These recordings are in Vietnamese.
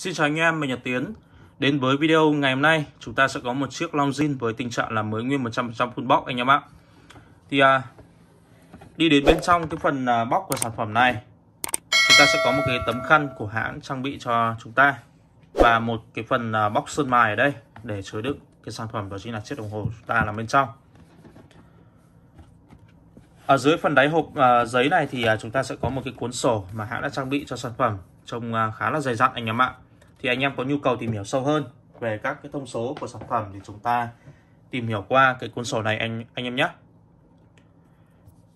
Xin chào anh em, mình là Tiến Đến với video ngày hôm nay chúng ta sẽ có một chiếc Longines với tình trạng là mới nguyên 100% full box anh em ạ Thì à, đi đến bên trong cái phần à, box của sản phẩm này Chúng ta sẽ có một cái tấm khăn của hãng trang bị cho chúng ta Và một cái phần à, box sơn mài ở đây để chứa đựng cái sản phẩm đó chính là chiếc đồng hồ chúng ta nằm bên trong ở dưới phần đáy hộp à, giấy này thì à, chúng ta sẽ có một cái cuốn sổ mà hãng đã trang bị cho sản phẩm trông à, khá là dày dặn anh em ạ thì anh em có nhu cầu tìm hiểu sâu hơn về các cái thông số của sản phẩm thì chúng ta tìm hiểu qua cái cuốn sổ này anh anh em nhé.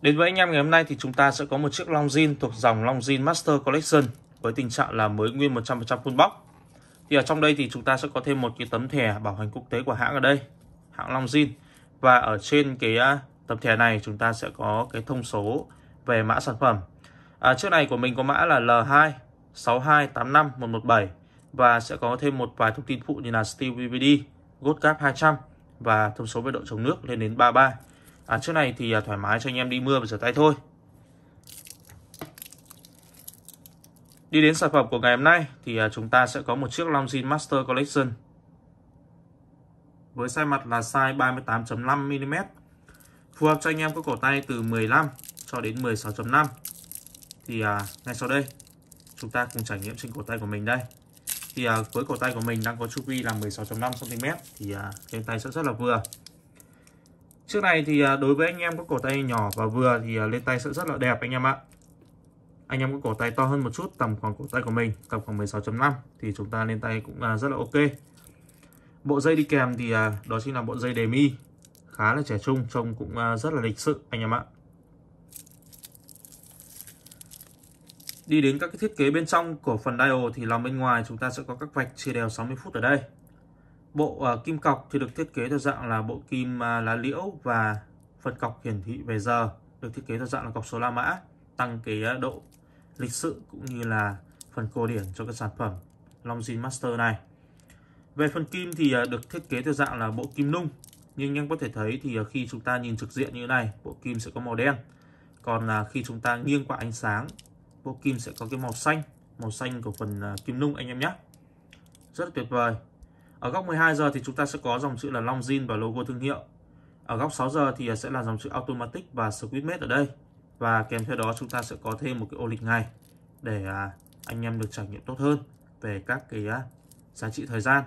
Đến với anh em ngày hôm nay thì chúng ta sẽ có một chiếc long zin thuộc dòng long zin Master Collection với tình trạng là mới nguyên 100% full box. Thì ở trong đây thì chúng ta sẽ có thêm một cái tấm thẻ bảo hành quốc tế của hãng ở đây, hãng long zin và ở trên cái à, tấm thẻ này chúng ta sẽ có cái thông số về mã sản phẩm. À, chiếc này của mình có mã là L2 6285 117 và sẽ có thêm một vài thông tin phụ như là Steel VVD, Gold Cap 200 và thông số về độ chống nước lên đến 33. À, trước này thì à, thoải mái cho anh em đi mưa và rửa tay thôi. Đi đến sản phẩm của ngày hôm nay thì à, chúng ta sẽ có một chiếc Longines Master Collection với size mặt là size 38.5mm phù hợp cho anh em có cổ tay từ 15 cho đến 16.5 thì à, ngay sau đây chúng ta cùng trải nghiệm trên cổ tay của mình đây thì với à, cổ tay của mình đang có chu vi là 16.5 cm thì à, tay sẽ rất là vừa Trước này thì à, đối với anh em có cổ tay nhỏ và vừa thì à, lên tay sẽ rất là đẹp anh em ạ anh em có cổ tay to hơn một chút tầm khoảng cổ tay của mình tầm khoảng 16.5 thì chúng ta lên tay cũng rất là ok bộ dây đi kèm thì đó chính là bộ dây đề mi khá là trẻ trung trông cũng rất là lịch sự anh em ạ Đi đến các cái thiết kế bên trong của phần dial thì lòng bên ngoài chúng ta sẽ có các vạch chia đều 60 phút ở đây. Bộ uh, kim cọc thì được thiết kế theo dạng là bộ kim uh, lá liễu và phần cọc hiển thị về giờ được thiết kế theo dạng là cọc số la mã tăng cái uh, độ lịch sự cũng như là phần cổ điển cho các sản phẩm Longines Master này. Về phần kim thì được thiết kế theo dạng là bộ kim nung. Nhưng anh có thể thấy thì khi chúng ta nhìn trực diện như thế này, bộ kim sẽ có màu đen. Còn là khi chúng ta nghiêng qua ánh sáng bộ kim sẽ có cái màu xanh màu xanh của phần à, kim nung anh em nhé rất tuyệt vời ở góc 12 giờ thì chúng ta sẽ có dòng chữ là Longines và logo thương hiệu ở góc 6 giờ thì sẽ là dòng chữ automatic và squidmate ở đây và kèm theo đó chúng ta sẽ có thêm một cái ô lịch ngày để à, anh em được trải nghiệm tốt hơn về các cái à, giá trị thời gian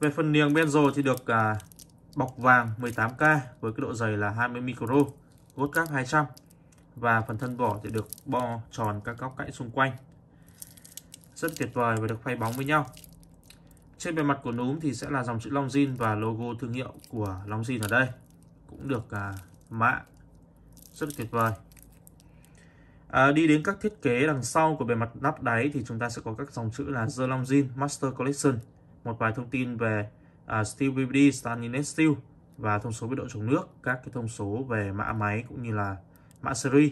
về phần niềng bên rồi thì được bọc vàng 18K với cái độ dày là 20 micro gốt cáp 200 và phần thân vỏ thì được bo tròn các góc cạnh xung quanh rất tuyệt vời và được phay bóng với nhau trên bề mặt của núm thì sẽ là dòng chữ Long Jin và logo thương hiệu của Long Jin ở đây cũng được à, mạ rất tuyệt vời à, đi đến các thiết kế đằng sau của bề mặt nắp đáy thì chúng ta sẽ có các dòng chữ là The Long Jin Master Collection một vài thông tin về à, Steel BBD, Stainless Steel và thông số với độ chống nước các cái thông số về mã máy cũng như là mã series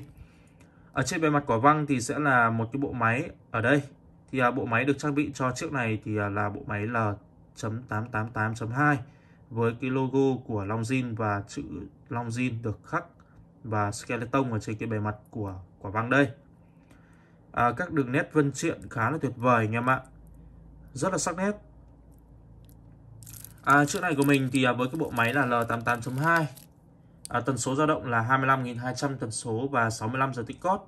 ở trên bề mặt quả văng thì sẽ là một cái bộ máy ở đây thì à, bộ máy được trang bị cho chiếc này thì à, là bộ máy L.888.2 với cái logo của Longines và chữ Longines được khắc và skeleton ở trên cái bề mặt của quả văng đây à, các đường nét vân triện khá là tuyệt vời anh em ạ rất là sắc nét à, chiếc này của mình thì à, với cái bộ máy là L88.2 à, tần số dao động là 25.200 tần số và 65 giờ tích cót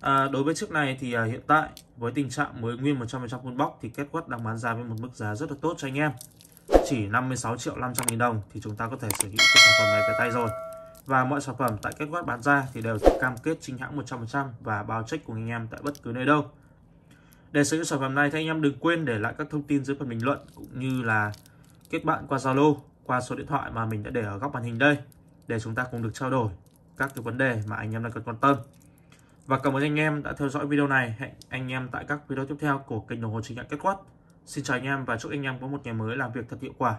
à, đối với chiếc này thì à, hiện tại với tình trạng mới nguyên 100% full box thì kết quất đang bán ra với một mức giá rất là tốt cho anh em chỉ 56 triệu 500 nghìn đồng thì chúng ta có thể sở hữu cái sản phẩm này về tay rồi và mọi sản phẩm tại kết quát bán ra thì đều cam kết chính hãng 100% và bao check của anh em tại bất cứ nơi đâu để sở hữu sản phẩm này thì anh em đừng quên để lại các thông tin dưới phần bình luận cũng như là kết bạn qua Zalo qua số điện thoại mà mình đã để ở góc màn hình đây để chúng ta cùng được trao đổi các cái vấn đề mà anh em đang cần quan tâm. Và cảm ơn anh em đã theo dõi video này. Hẹn anh em tại các video tiếp theo của kênh đồng hồ chính nhận kết quát. Xin chào anh em và chúc anh em có một ngày mới làm việc thật hiệu quả.